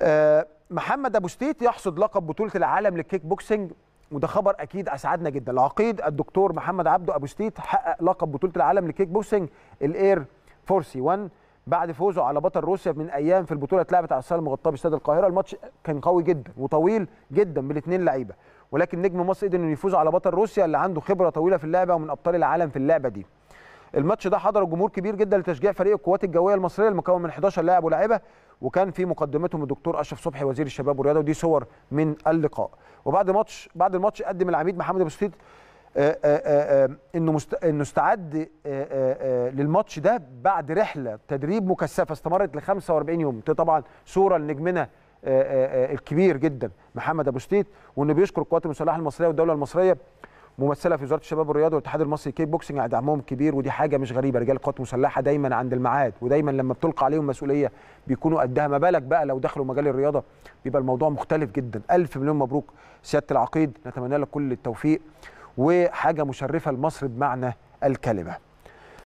آه، محمد ابو ستيت يحصد لقب بطوله العالم للكيك بوكسنج وده خبر اكيد اسعدنا جدا العقيد الدكتور محمد عبده ابو ستيت حقق لقب بطوله العالم للكيك بوكسنج الاير فورسي 1 بعد فوزه على بطل روسيا من ايام في البطوله اتلعبت على الصاله المغطاه باستاد القاهره الماتش كان قوي جدا وطويل جدا بالاثنين لعيبه ولكن نجم مصر قدر انه يفوز على بطل روسيا اللي عنده خبره طويله في اللعبه ومن ابطال العالم في اللعبه دي الماتش ده حضره جمهور كبير جدا لتشجيع فريق القوات الجويه المصريه المكون من 11 لاعب ولاعيبه وكان في مقدمتهم الدكتور اشرف صبحي وزير الشباب والرياضه ودي صور من اللقاء وبعد ماتش بعد الماتش قدم العميد محمد ابو سيد آه، آه، آه، انه مست... انه استعد للماتش ده بعد رحله تدريب مكثفه استمرت ل 45 يوم دي طبعا صوره لنجمنا الكبير جدا محمد ابو شتيت وانه بيشكر القوات المسلحه المصريه والدوله المصريه ممثله في وزاره الشباب والرياضه والاتحاد المصري كيك بوكسنج دعمهم كبير ودي حاجه مش غريبه رجال القوات المسلحه دايما عند الميعاد ودايما لما بتلقى عليهم مسؤوليه بيكونوا قدها ما بالك بقى لو دخلوا مجال الرياضه بيبقى الموضوع مختلف جدا الف مليون مبروك سياده العقيد نتمنى لك كل التوفيق وحاجه مشرفه لمصر بمعنى الكلمه